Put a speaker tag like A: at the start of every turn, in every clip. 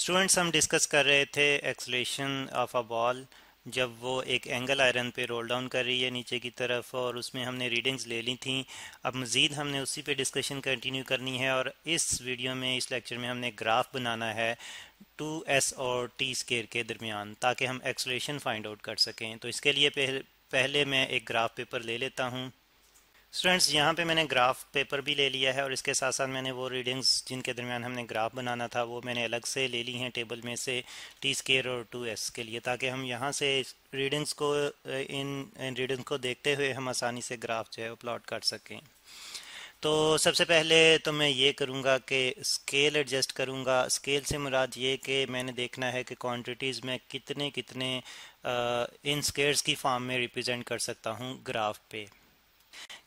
A: students हम discuss कर रहे थे एक्सलेशन ऑफ अ बॉल जब वो एक एंगल आयरन पे रोल डाउन कर रही है नीचे की तरफ और उसमें हमने रीडिंग्स ले ली थी अब मज़ीद हमने उसी पे डिस्कशन कंटिन्यू करनी है और इस वीडियो में इस लेक्चर में हमने ग्राफ बनाना है टू एस और टी स्केयर के दरमियान ताकि हम एक्सलेशन फाइंड आउट कर सकें तो इसके लिए पहले मैं एक ग्राफ पेपर ले लेता हूँ स्टूडेंट्स यहाँ पे मैंने ग्राफ पेपर भी ले लिया है और इसके साथ साथ मैंने वो रीडिंग्स जिनके दरमियान हमने ग्राफ बनाना था वो मैंने अलग से ले ली हैं टेबल में से टी स्केयर और टू एस के लिए ताकि हम यहाँ से रीडिंग्स को इन, इन रीडिंग्स को देखते हुए हम आसानी से ग्राफ जो है वो प्लॉट कर सकें तो सबसे पहले तो मैं ये करूँगा कि स्केल एडजस्ट करूँगा स्केल से मुराद ये कि मैंने देखना है कि क्वान्टिटीज़ में कितने कितने इन स्केयर्स की फॉर्म में रिप्रजेंट कर सकता हूँ ग्राफ पे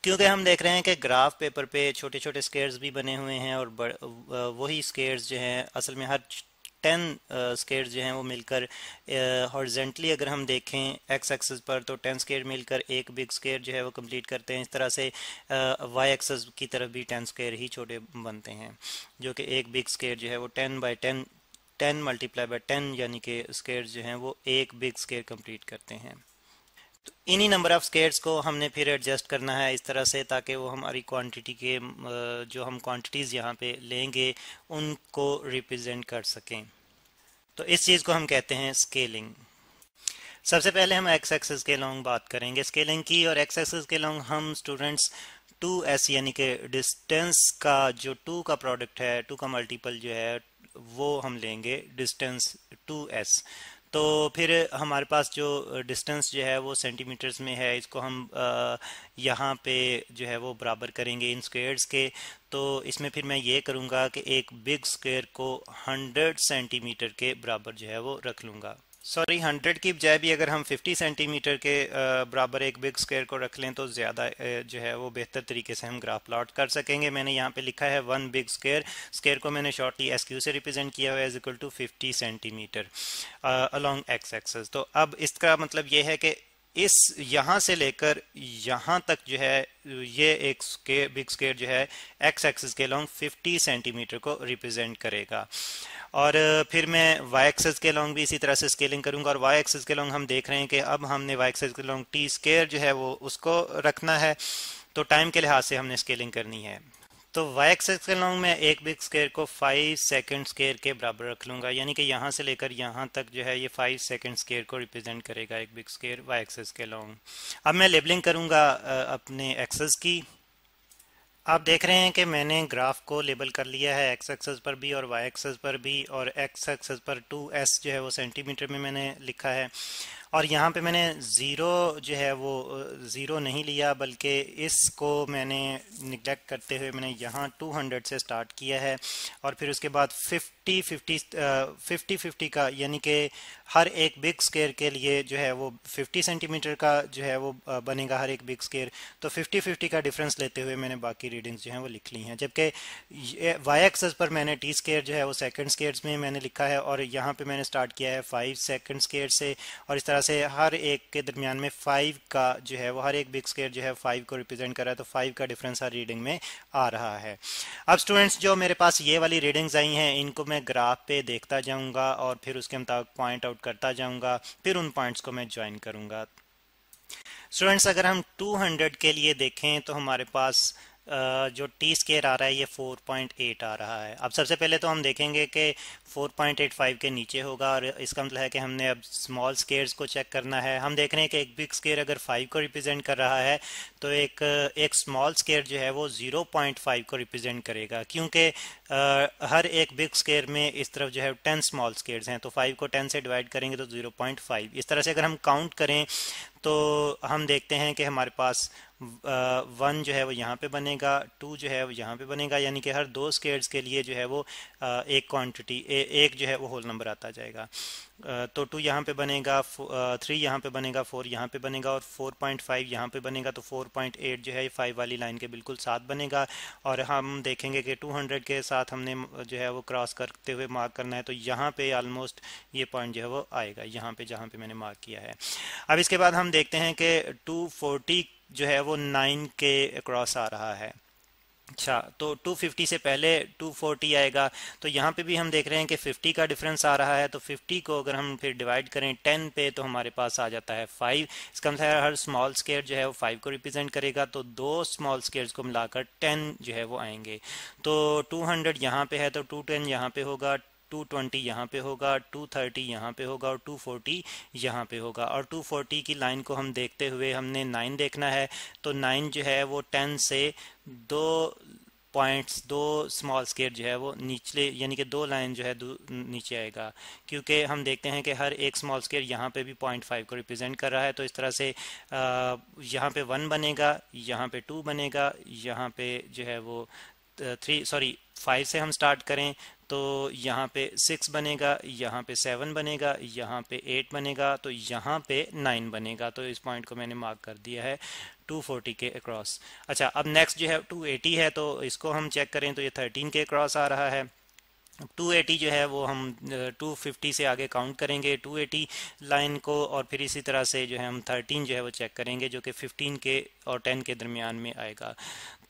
A: क्योंकि हम देख रहे हैं कि ग्राफ पेपर पे छोटे छोटे स्केयर्स भी बने हुए हैं और वही स्केयर्स जो हैं असल में हर टेन स्केयर जो हैं वो मिलकर हॉर्जेंटली uh, अगर हम देखें एक्स एक्सेस पर तो टेन स्केयर मिलकर एक बिग स्केयर जो है वो कंप्लीट करते हैं इस तरह से वाई uh, एक्सेस की तरफ भी टेन स्केयर ही छोटे बनते हैं जो कि एक बिग स्केयर जो है वो ten by ten ten multiply by ten यानी कि स्केयर जो हैं वो एक बिग स्केयर कम्प्लीट करते हैं इन्हीं नंबर ऑफ स्केट्स को हमने फिर एडजस्ट करना है इस तरह से ताकि वो हमारी क्वांटिटी के जो हम क्वांटिटीज़ यहाँ पे लेंगे उनको रिप्रेजेंट कर सकें तो इस चीज़ को हम कहते हैं स्केलिंग सबसे पहले हम एक्स एक्सेस के लॉन्ग बात करेंगे स्केलिंग की और एक्स एक्सेस के लॉन्ग हम स्टूडेंट्स टू एस यानी कि डिस्टेंस का जो टू का प्रोडक्ट है टू का मल्टीपल जो है वो हम लेंगे डिस्टेंस टू एस तो फिर हमारे पास जो डिस्टेंस जो है वो सेंटीमीटर्स में है इसको हम यहाँ पे जो है वो बराबर करेंगे इन स्क्वेयर्स के तो इसमें फिर मैं ये करूँगा कि एक बिग स्क्वेयर को हंड्रेड सेंटीमीटर के बराबर जो है वो रख लूँगा सॉरी हंड्रेड की बजाय भी अगर हम फिफ्टी सेंटीमीटर के बराबर एक बिग स्क्वायर को रख लें तो ज़्यादा जो है वो बेहतर तरीके से हम ग्राफ प्लॉट कर सकेंगे मैंने यहाँ पे लिखा है वन बिग स्क्वायर स्क्वायर को मैंने शॉर्टली एस क्यू से रिप्रेजेंट किया हुआ is equal to fifty centimetre along X axis तो अब इसका मतलब ये है कि इस यहां से लेकर यहां तक जो है ये एक स्केर बिग स्केयर जो है एक्स एक्सिस के लॉन्ग 50 सेंटीमीटर को रिप्रेजेंट करेगा और फिर मैं वाई एक्सिस के लॉन्ग भी इसी तरह से स्केलिंग करूंगा और वाई एक्सिस के लॉन्ग हम देख रहे हैं कि अब हमने वाई एक्सिस के लॉन्ग टी स्केयर जो है वो उसको रखना है तो टाइम के लिहाज से हमने स्केलिंग करनी है तो वाई एक्सेस के लॉन्ग में एक बिग स्केयर को फाइव सेकेंड स्केयर के बराबर रख लूँगा यानी कि यहाँ से लेकर यहाँ तक जो है ये फाइव सेकेंड स्केयर को रिप्रेजेंट करेगा एक बिग स्केयर वाई एक्सेस के लॉन्ग अब मैं लेबलिंग करूँगा अपने एक्सेस की आप देख रहे हैं कि मैंने ग्राफ को लेबल कर लिया है एक्स एक्सेस पर भी और वाई एक्सेस पर भी और एक्स एक्सेस पर टू एस जो है वो सेंटीमीटर में मैंने लिखा है और यहाँ पे मैंने ज़ीरो जो है वो ज़ीरो नहीं लिया बल्कि इसको मैंने निगलेक्ट करते हुए मैंने यहाँ 200 से स्टार्ट किया है और फिर उसके बाद fifth fifty fifty fifty fifty का यानी कि हर एक बिग स्केयर के लिए जो है वो फिफ्टी सेंटीमीटर का जो है वो uh, बनेगा हर एक बिग स्केयर तो फिफ्टी फिफ्टी का डिफरेंस लेते हुए मैंने बाकी रीडिंग्स जो हैं वो लिख ली हैं जबकि वाई एक्सेस पर मैंने टी स्केयर जो है वो सेकेंड स्केयर्स में मैंने लिखा है और यहाँ पर मैंने स्टार्ट किया है फाइव सेकेंड स्केयर से और इस तरह से हर एक के दरमियान में फाइव का जो है वो हर एक बिग स्केयर जो है फाइव को रिप्रेजेंट कर रहा है तो फाइव का डिफरेंस हर रीडिंग में आ रहा है अब स्टूडेंट्स जो मेरे पास ये वाली रीडिंग्स आई हैं इनको मैं मैं ग्राफ पे देखता जाऊंगा और फिर उसके मुताबिक पॉइंट आउट करता जाऊंगा फिर उन पॉइंट्स को मैं ज्वाइन करूंगा स्टूडेंट्स अगर हम 200 के लिए देखें तो हमारे पास जो टी स्केयर आ रहा है ये 4.8 आ रहा है अब सबसे पहले तो हम देखेंगे कि 4.85 के नीचे होगा और इसका मतलब है कि हमने अब स्मॉल स्केयर्स को चेक करना है हम देख रहे हैं कि एक बिग स्केयर अगर 5 को रिप्रेजेंट कर रहा है तो एक एक स्मॉल स्केयर जो है वो 0.5 को रिप्रेजेंट करेगा क्योंकि हर एक बिग स्केयर में इस तरफ जो है टेन स्मॉल स्केयर्स हैं तो फाइव को टेन से डिवाइड करेंगे तो ज़ीरो पॉइंट फाइव इस तरह से अगर हम काउंट करें तो हम देखते हैं कि हमारे पास वन जो है वो यहाँ पे बनेगा टू जो है वो यहाँ पे बनेगा यानी कि हर दो स्केट्स के लिए जो है वो एक क्वांटिटी एक जो है वो होल नंबर आता जाएगा तो टू यहाँ पे बनेगा थ्री यहाँ पे बनेगा फोर यहाँ पे बनेगा और फोर पॉइंट फाइव यहाँ पे बनेगा तो फोर पॉइंट एट जो है फाइव वाली लाइन के बिल्कुल साथ बनेगा और हम देखेंगे कि टू हंड्रेड के साथ हमने जो है वो क्रॉस करते हुए मार्क करना है तो यहाँ पे ऑलमोस्ट ये पॉइंट जो है वो आएगा यहाँ पे जहाँ पे मैंने मार्क किया है अब इसके बाद हम देखते हैं कि टू फोर्टी जो है वो नाइन के क्रॉस आ रहा है अच्छा तो 250 से पहले 240 आएगा तो यहाँ पे भी हम देख रहे हैं कि 50 का डिफरेंस आ रहा है तो 50 को अगर हम फिर डिवाइड करें 10 पे तो हमारे पास आ जाता है 5 इसका मतलब हर स्मॉल स्केयर जो है वो 5 को रिप्रेजेंट करेगा तो दो स्मॉल स्केयर्स को मिलाकर 10 जो है वो आएंगे तो 200 हंड्रेड यहाँ पे है तो 210 टेन यहाँ पे होगा टू ट्वेंटी यहाँ पे होगा टू थर्टी यहाँ पे होगा और टू फोर्टी यहाँ पे होगा और टू फोर्टी की लाइन को हम देखते हुए हमने नाइन देखना है तो नाइन जो है वो टेन से दो पॉइंट्स दो स्मॉल स्केयर जो है वो निचले यानी कि दो लाइन जो है नीचे आएगा क्योंकि हम देखते हैं कि हर एक स्मॉल स्केयर यहाँ पे भी पॉइंट फाइव को रिप्रेजेंट कर रहा है तो इस तरह से यहाँ पे वन बनेगा यहाँ पे टू बनेगा यहाँ पे जो है वो थ्री सॉरी फाइव से हम स्टार्ट करें तो यहाँ पे सिक्स बनेगा यहाँ पे सेवन बनेगा यहाँ पे एट बनेगा तो यहाँ पे नाइन बनेगा तो इस पॉइंट को मैंने मार्क कर दिया है 240 के अक्रॉस अच्छा अब नेक्स्ट जो है 280 है तो इसको हम चेक करें तो ये 13 के अक्रॉस आ रहा है 280 जो है वो हम 250 से आगे काउंट करेंगे 280 लाइन को और फिर इसी तरह से जो है हम 13 जो है वो चेक करेंगे जो कि 15 के और 10 के दरमियान में आएगा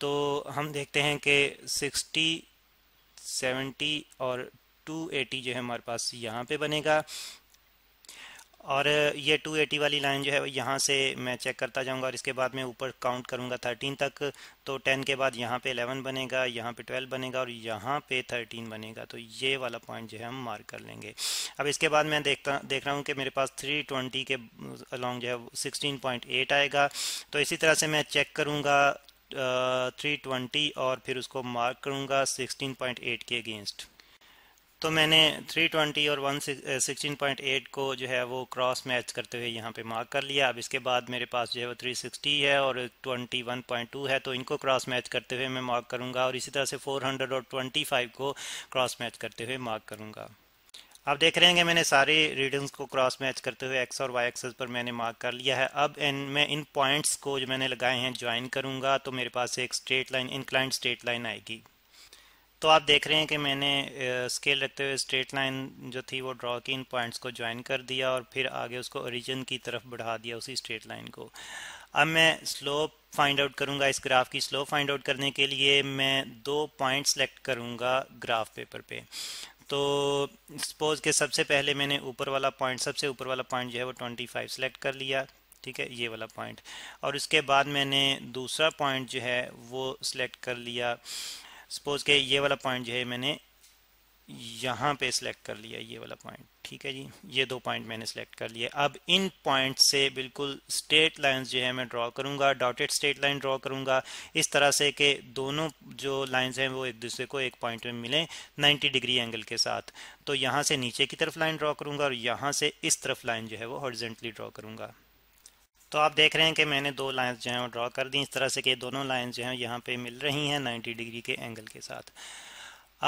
A: तो हम देखते हैं कि 60 70 और 280 जो है हमारे पास यहाँ पे बनेगा और ये 280 वाली लाइन जो है यहाँ से मैं चेक करता जाऊँगा और इसके बाद मैं ऊपर काउंट करूँगा 13 तक तो 10 के बाद यहाँ पे 11 बनेगा यहाँ पे 12 बनेगा और यहाँ पे 13 बनेगा तो ये वाला पॉइंट जो है हम मार्क कर लेंगे अब इसके बाद मैं देखता देख रहा हूँ कि मेरे पास 320 के अलॉन्ग जो है 16.8 आएगा तो इसी तरह से मैं चेक करूँगा थ्री और फिर उसको मार्क करूँगा सिक्सटीन के अगेंस्ट तो मैंने 320 और 116.8 uh, को जो है वो क्रॉस मैच करते हुए यहाँ पे मार्क कर लिया अब इसके बाद मेरे पास जो है वो 360 है और 21.2 है तो इनको क्रॉस मैच करते हुए मैं मार्क करूँगा और इसी तरह से 400 और 25 को क्रॉस मैच करते हुए मार्क करूँगा आप देख रहे हैं मैंने सारे रीडिंग्स को क्रॉस मैच करते हुए एक्स और वाई एक्सेस पर मैंने मार्क कर लिया है अब इन मैं इन पॉइंट्स को जो मैंने लगाए हैं ज्वाइन करूँगा तो मेरे पास एक straight line inclined straight line आएगी तो आप देख रहे हैं कि मैंने स्केल रखते हुए स्ट्रेट लाइन जो थी वो ड्रॉ की इन पॉइंट्स को ज्वाइन कर दिया और फिर आगे उसको ओरिजिन की तरफ बढ़ा दिया उसी स्ट्रेट लाइन को अब मैं स्लोप फाइंड आउट करूंगा इस ग्राफ की स्लोप फाइंड आउट करने के लिए मैं दो पॉइंट सेलेक्ट करूंगा ग्राफ पेपर पे तो सपोज के सबसे पहले मैंने ऊपर वाला पॉइंट सबसे ऊपर वाला पॉइंट जो है वो फाइव सेलेक्ट कर लिया ठीक है ये वाला पॉइंट और इसके बाद मैंने दूसरा पॉइंट जो है वो सिलेक्ट कर लिया सपोज के ये वाला पॉइंट जो है मैंने यहाँ पे सिलेक्ट कर लिया ये वाला पॉइंट ठीक है जी ये दो पॉइंट मैंने सेलेक्ट कर लिए अब इन पॉइंट से बिल्कुल स्टेट लाइंस जो है मैं ड्रॉ करूंगा डॉटेड स्टेट लाइन ड्रॉ करूँगा इस तरह से कि दोनों जो लाइंस हैं वो एक दूसरे को एक पॉइंट में मिलें 90 डिग्री एंगल के साथ तो यहाँ से नीचे की तरफ लाइन ड्रॉ करूँगा और यहाँ से इस तरफ लाइन जो है वो हॉर्जेंटली ड्रॉ करूँगा तो आप देख रहे हैं कि मैंने दो लाइंस जो हैं वो ड्रॉ कर दी इस तरह से कि दोनों लाइंस जो हैं यहाँ पे मिल रही हैं 90 डिग्री के एंगल के साथ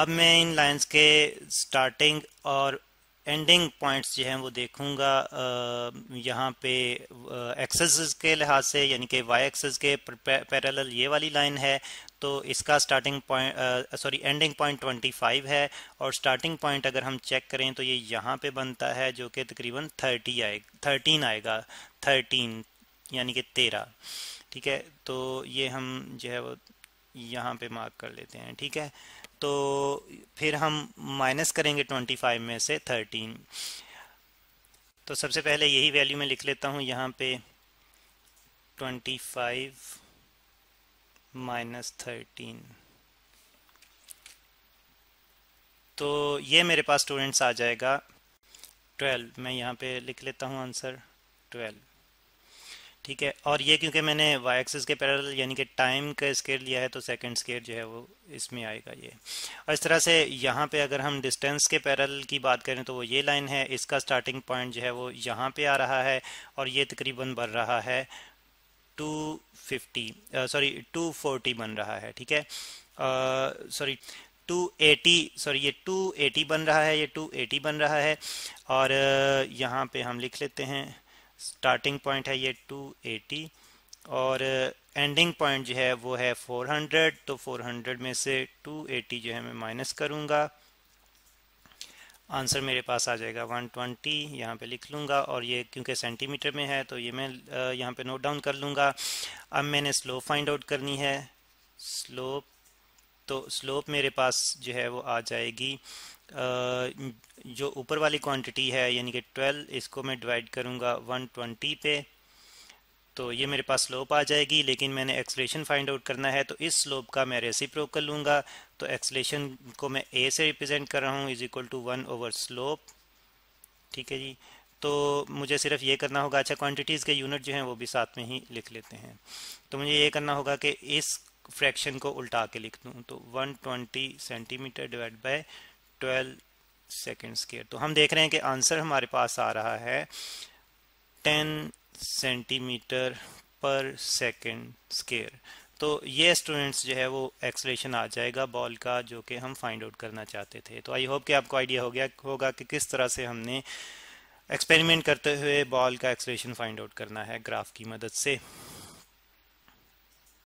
A: अब मैं इन लाइंस के स्टार्टिंग और एंडिंग पॉइंट्स जो हैं वो देखूंगा यहाँ पे एक्सेस के लिहाज से यानी कि वाई एक्सेस के पैरल ये वाली लाइन है तो इसका starting point sorry ending point 25 है और स्टार्टिंग पॉइंट अगर हम चेक करें तो ये यहाँ पे बनता है जो कि तकरीबन 30 आए 13 आएगा 13 यानी कि तेरह ठीक है तो ये हम जो है वो यहाँ पे मार्क कर लेते हैं ठीक है तो फिर हम माइनस करेंगे ट्वेंटी फाइव में से थर्टीन तो सबसे पहले यही वैल्यू मैं लिख लेता हूँ यहाँ पे ट्वेंटी फाइव माइनस थर्टीन तो ये मेरे पास स्टूडेंट्स आ जाएगा ट्वेल्व मैं यहाँ पे लिख लेता हूँ आंसर ट्वेल्व ठीक है और ये क्योंकि मैंने वाई एक्सिस के पैरल यानी कि टाइम का स्केयर लिया है तो सेकंड स्केयर जो है वो इसमें आएगा ये और इस तरह से यहाँ पे अगर हम डिस्टेंस के पैरल की बात करें तो वो ये लाइन है इसका स्टार्टिंग पॉइंट जो है वो यहाँ पे आ रहा है और ये तकरीबन बढ़ रहा है two fifty sorry two forty बन रहा है ठीक है सॉरी टू एटी सॉरी ये टू एटी बन रहा है ये टू एटी बन रहा है और यहाँ पे हम लिख लेते हैं स्टार्टिंग पॉइंट है ये 280 और एंडिंग uh, पॉइंट जो है वो है 400 तो 400 में से 280 जो है मैं माइनस करूँगा आंसर मेरे पास आ जाएगा 120 यहाँ पर लिख लूँगा और ये क्योंकि सेंटीमीटर में है तो ये मैं uh, यहाँ पे नोट डाउन कर लूँगा अब मैंने स्लोप फाइंड आउट करनी है स्लोप तो स्लोप मेरे पास जो है वो आ जाएगी जो ऊपर वाली क्वांटिटी है यानी कि 12 इसको मैं डिवाइड करूँगा 120 पे तो ये मेरे पास स्लोप आ जाएगी लेकिन मैंने एक्सलेशन फाइंड आउट करना है तो इस स्लोप का मैं रेसिप्रो कर लूँगा तो एक्सलेशन को मैं ए से रिप्रेजेंट कर रहा हूँ is equal to one over slope ठीक है जी तो मुझे सिर्फ ये करना होगा अच्छा क्वांटिटीज़ के यूनिट जो हैं वो भी साथ में ही लिख लेते हैं तो मुझे ये करना होगा कि इस फ्रैक्शन को उल्टा के लिख दूँ तो one centimetre divide by twelve second square तो हम देख रहे हैं कि आंसर हमारे पास आ रहा है टेन सेंटीमीटर पर सेकेंड स्केयर तो ये स्टूडेंट्स जो है वो एक्सलेशन आ जाएगा बॉल का जो कि हम फाइंड आउट करना चाहते थे तो आई होप कि आपको आइडिया हो गया होगा कि किस तरह से हमने एक्सपेरिमेंट करते हुए बॉल का एक्सलेशन फाइंड आउट करना है ग्राफ की मदद से